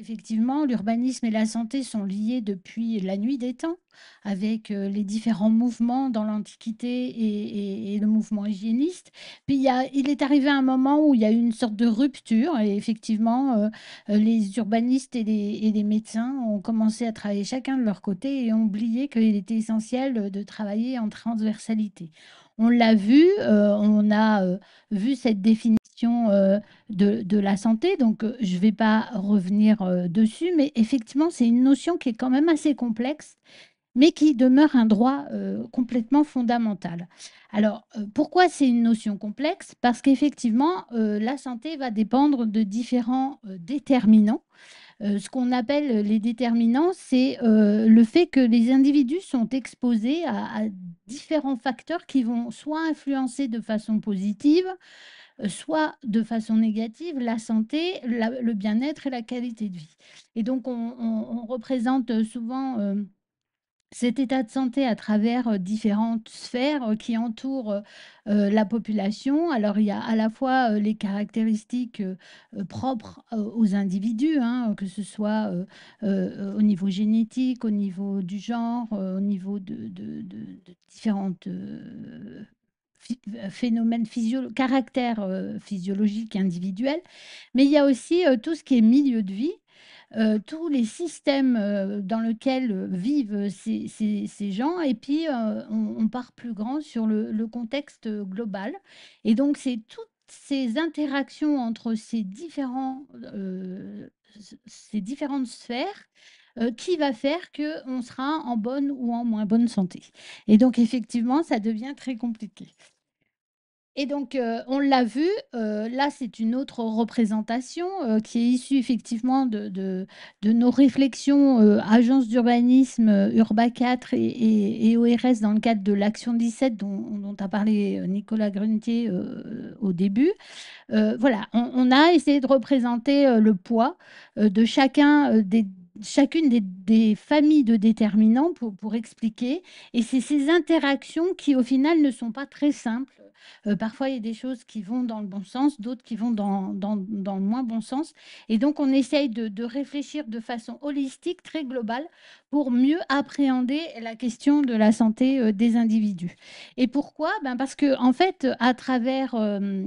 Effectivement, l'urbanisme et la santé sont liés depuis la nuit des temps, avec euh, les différents mouvements dans l'Antiquité et, le mouvement hygiéniste. Puis il, est arrivé un moment où il y a eu une sorte de rupture, et effectivement, euh, euh, les urbanistes et les, médecins ont commencé à travailler chacun de leur côté et ont oublié qu'il était essentiel de travailler en transversalité. On l'a vu, euh, on a euh, vu cette définition euh, de, la santé, donc je ne vais pas revenir dessus, mais effectivement, c'est une notion qui est quand même assez complexe, mais qui demeure un droit complètement fondamental. Alors, pourquoi c'est une notion complexe Parce qu'effectivement, la santé va dépendre de différents déterminants. Euh, ce qu'on appelle les déterminants, c'est euh, le fait que les individus sont exposés à, différents facteurs qui vont soit influencer de façon positive, euh, soit de façon négative la santé, le bien-être et la qualité de vie. Et donc, on, représente souvent cet état de santé à travers différentes sphères qui entourent la population. Alors, il y a à la fois les caractéristiques propres aux individus, hein, que ce soit au niveau génétique, au niveau du genre, au niveau de, différents de, de différentes phénomènes mais il y a aussi tout ce qui est milieu de vie euh, tous les systèmes euh, dans lesquels euh, vivent ces, gens, et puis on, part plus grand sur le, contexte global. Et donc, c'est toutes ces interactions entre ces, ces différentes sphères qui va faire que sera en bonne ou en moins bonne santé. Et donc effectivement, ça devient très compliqué. Et donc, euh, on l'a vu, euh, là, c'est une autre représentation euh, qui est issue effectivement de, de, nos réflexions Agence d'urbanisme, Urba 4 et, ORS dans le cadre de l'action 17 dont, a parlé Nicolas Gruntier au début. voilà, on, a essayé de représenter le poids de chacun des chacune des, familles de déterminants pour expliquer. Et c'est ces interactions qui, au final, ne sont pas très simples euh, parfois, il y a des choses qui vont dans le bon sens, d'autres qui vont dans, le moins bon sens. Et donc, on essaye de, réfléchir de façon holistique, très globale, pour mieux appréhender la question de la santé euh, des individus. Et pourquoi ben Parce que, en fait, à travers euh,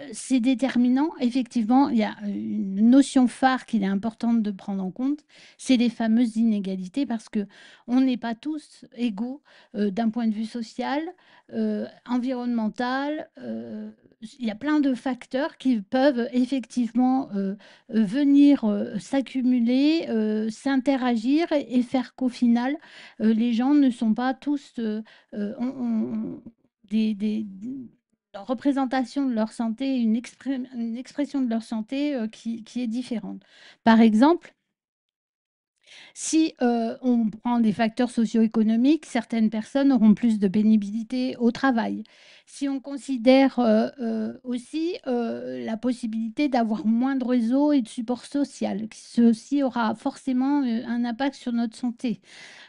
euh, c'est déterminant. Effectivement, il y a euh, une notion phare qu'il est important de prendre en compte, c'est les fameuses inégalités, parce que on n'est pas tous égaux euh, d'un point de vue social, environnemental. il y a plein de facteurs qui peuvent effectivement venir s'accumuler, s'interagir et, faire qu'au final, les gens ne sont pas tous des représentation de leur santé, une, expression de leur santé euh, qui, est différente. Par exemple, si euh, on prend des facteurs socio-économiques, certaines personnes auront plus de pénibilité au travail. Si on considère euh, euh, aussi la possibilité d'avoir moins de réseaux et de support social, ceci aura forcément un impact sur notre santé.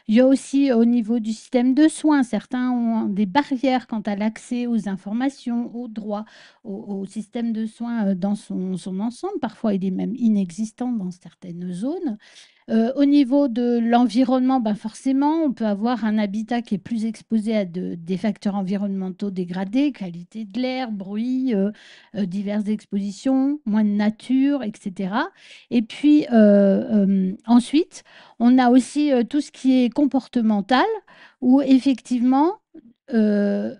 Il y a aussi au niveau du système de soins, certains ont des barrières quant à l'accès aux informations, aux droits, au, système de soins dans son, son ensemble. Parfois, il est même inexistant dans certaines zones. Euh, au niveau de l'environnement, ben, forcément, on peut avoir un habitat qui est plus exposé à des facteurs environnementaux dégradés, qualité de l'air, bruit, euh, euh, diverses expositions, moins de nature, etc. Et puis ensuite, on a aussi tout ce qui est comportemental, où effectivement, euh,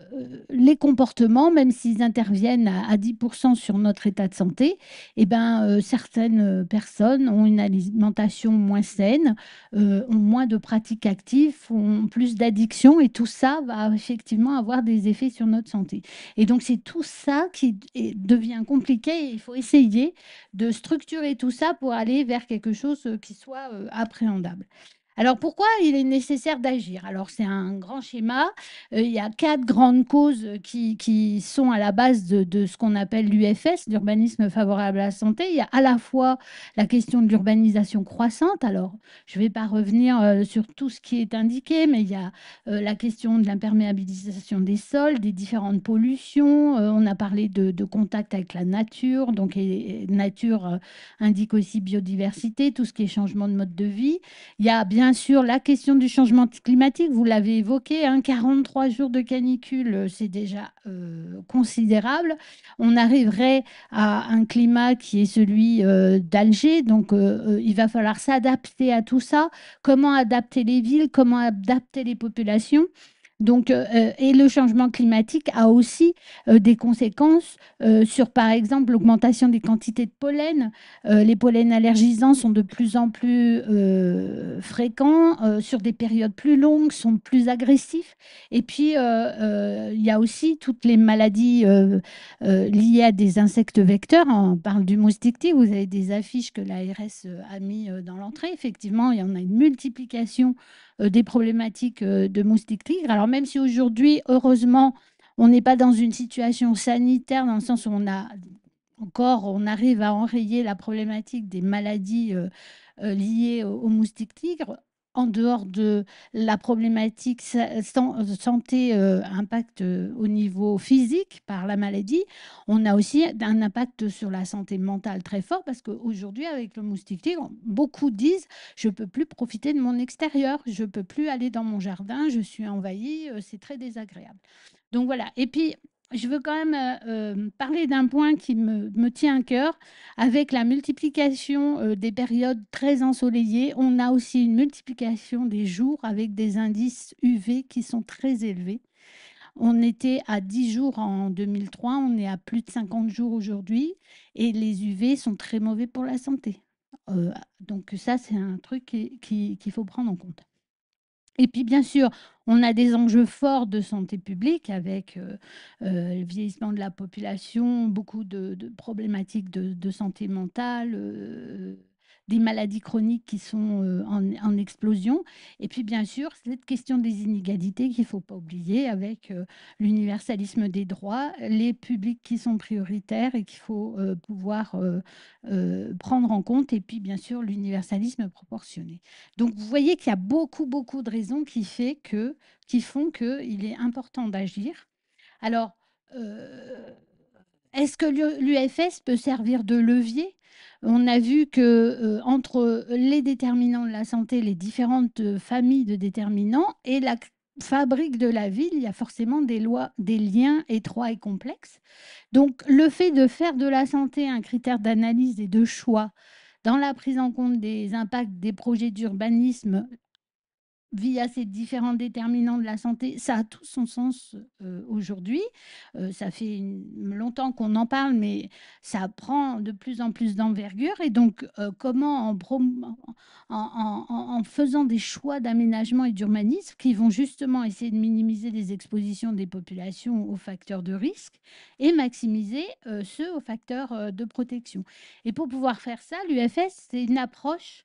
les comportements, même s'ils interviennent à, 10% sur notre état de santé, eh ben, euh, certaines euh, personnes ont une alimentation moins saine, ont moins de pratiques actives, ont plus d'addictions, et tout ça va effectivement avoir des effets sur notre santé. Et donc c'est tout ça qui devient compliqué, et il faut essayer de structurer tout ça pour aller vers quelque chose qui soit appréhendable. Alors pourquoi il est nécessaire d'agir Alors c'est un grand schéma. Euh, il y a quatre grandes causes euh, qui, sont à la base de, ce qu'on appelle l'UFS, l'urbanisme favorable à la santé. Il y a à la fois la question de l'urbanisation croissante. Alors je ne vais pas revenir euh, sur tout ce qui est indiqué, mais il y a la question de l'imperméabilisation des sols, des différentes pollutions. on a parlé de, contact avec la nature, donc nature indique aussi biodiversité, tout ce qui est changement de mode de vie. Il y a bien bien sûr, la question du changement climatique, vous l'avez évoqué, 43 hein, jours de canicule, euh, c'est déjà euh, considérable. On arriverait à un climat qui est celui euh, d'Alger, donc il va falloir s'adapter à tout ça. Comment adapter les villes, comment adapter les populations donc, euh, euh, et le changement climatique a aussi euh, des conséquences sur, par exemple, l'augmentation des quantités de pollen. les pollens allergisants sont de plus en plus fréquents, sur des périodes plus longues, sont plus agressifs. Et puis, il y a aussi toutes les maladies liées à des insectes vecteurs. On parle du moustique vous avez des affiches que l'ARS a mis dans l'entrée. Effectivement, il y en a une multiplication euh, des problématiques euh, de moustiques tigres. Alors même si aujourd'hui, heureusement, on n'est pas dans une situation sanitaire dans le sens où on a encore, on arrive à enrayer la problématique des maladies euh, liées aux, moustiques tigres en dehors de la problématique euh, santé, euh, impact euh, au niveau physique par la maladie, on a aussi un impact sur la santé mentale très fort parce qu'aujourd'hui, avec le moustique tigre, beaucoup disent je ne peux plus profiter de mon extérieur, je ne peux plus aller dans mon jardin, je suis envahi, c'est très désagréable. Donc voilà. Et puis, je veux quand même euh, euh, parler d'un point qui me, tient à cœur. Avec la multiplication euh, des périodes très ensoleillées, on a aussi une multiplication des jours avec des indices UV qui sont très élevés. On était à 10 jours en 2003, on est à plus de 50 jours aujourd'hui et les UV sont très mauvais pour la santé. donc ça, c'est un truc qu'il faut prendre en compte. Et puis, bien sûr, on a des enjeux forts de santé publique avec euh, euh, le vieillissement de la population, beaucoup de, problématiques de, santé mentale. Euh, des maladies chroniques qui sont euh, en, explosion. Et puis, bien sûr, cette question des inégalités qu'il faut pas oublier avec euh, l'universalisme des droits, les publics qui sont prioritaires et qu'il faut euh, pouvoir prendre en compte, et puis, bien sûr, l'universalisme proportionné. Donc, vous voyez qu'il y a beaucoup, beaucoup de raisons qui, fait que, qui font il est important d'agir. Alors, euh, est-ce que l'UFS peut servir de levier on a vu que euh, entre les déterminants de la santé, les différentes euh, familles de déterminants et la fabrique de la ville, il y a forcément des des liens étroits et complexes. Donc le fait de faire de la santé un critère d'analyse et de choix dans la prise en compte des impacts des projets d'urbanisme via ces différents déterminants de la santé, ça a tout son sens euh, aujourd'hui. Euh, ça fait longtemps qu'on en parle, mais ça prend de plus en plus d'envergure. Et donc, euh, comment en, en, faisant des choix d'aménagement et d'urbanisme qui vont justement essayer de minimiser les expositions des populations aux facteurs de risque et maximiser ceux aux facteurs de protection. Et pour pouvoir faire ça, l'UFS, c'est une approche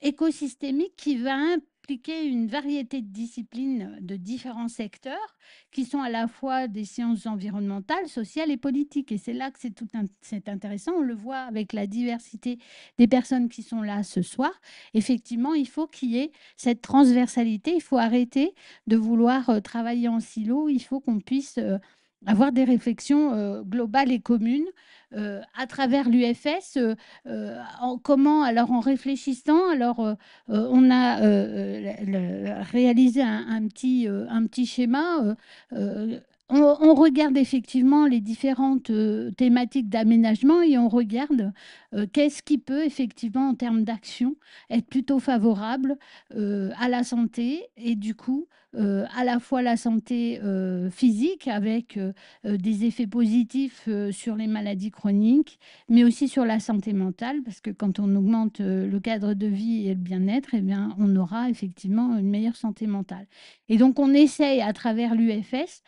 écosystémique qui va expliquer une variété de disciplines de différents secteurs qui sont à la fois des sciences environnementales, sociales et politiques. Et c'est là que c'est tout c'est intéressant. On le voit avec la diversité des personnes qui sont là ce soir. Effectivement, il faut qu'il y ait cette transversalité. Il faut arrêter de vouloir euh, travailler en silo. Il faut qu'on puisse euh, avoir des réflexions euh, globales et communes euh, à travers l'UFS. Euh, comment Alors en réfléchissant, alors on a réalisé petit, un petit schéma on, regarde effectivement les différentes euh, thématiques d'aménagement et on regarde euh, qu'est-ce qui peut effectivement en termes d'action être plutôt favorable euh, à la santé et du coup à la fois la santé physique avec des effets positifs sur les maladies chroniques, mais aussi sur la santé mentale parce que quand on augmente le cadre de vie et le bien-être, eh bien on aura effectivement une meilleure santé mentale. Et donc on essaye à travers l'UFS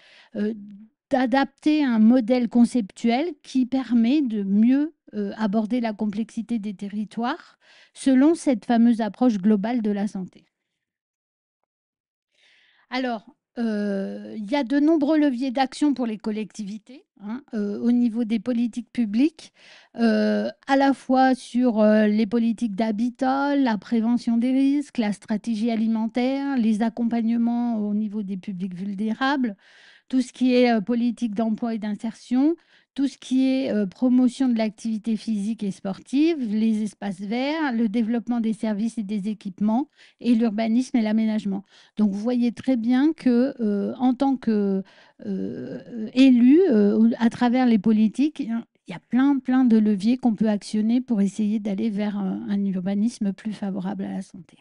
d'adapter un modèle conceptuel qui permet de mieux euh, aborder la complexité des territoires selon cette fameuse approche globale de la santé. Alors, euh, il y a de nombreux leviers d'action pour les collectivités hein, euh, au niveau des politiques publiques, à la fois sur les politiques d'habitat, la prévention des risques, la stratégie alimentaire, les accompagnements au niveau des publics vulnérables, tout ce qui est politique d'emploi et d'insertion, tout ce qui est promotion de l'activité physique et sportive, les espaces verts, le développement des services et des équipements et l'urbanisme et l'aménagement. Donc vous voyez très bien que en tant qu'élu à travers les politiques, il y a plein plein de leviers qu'on peut actionner pour essayer d'aller vers un urbanisme plus favorable à la santé.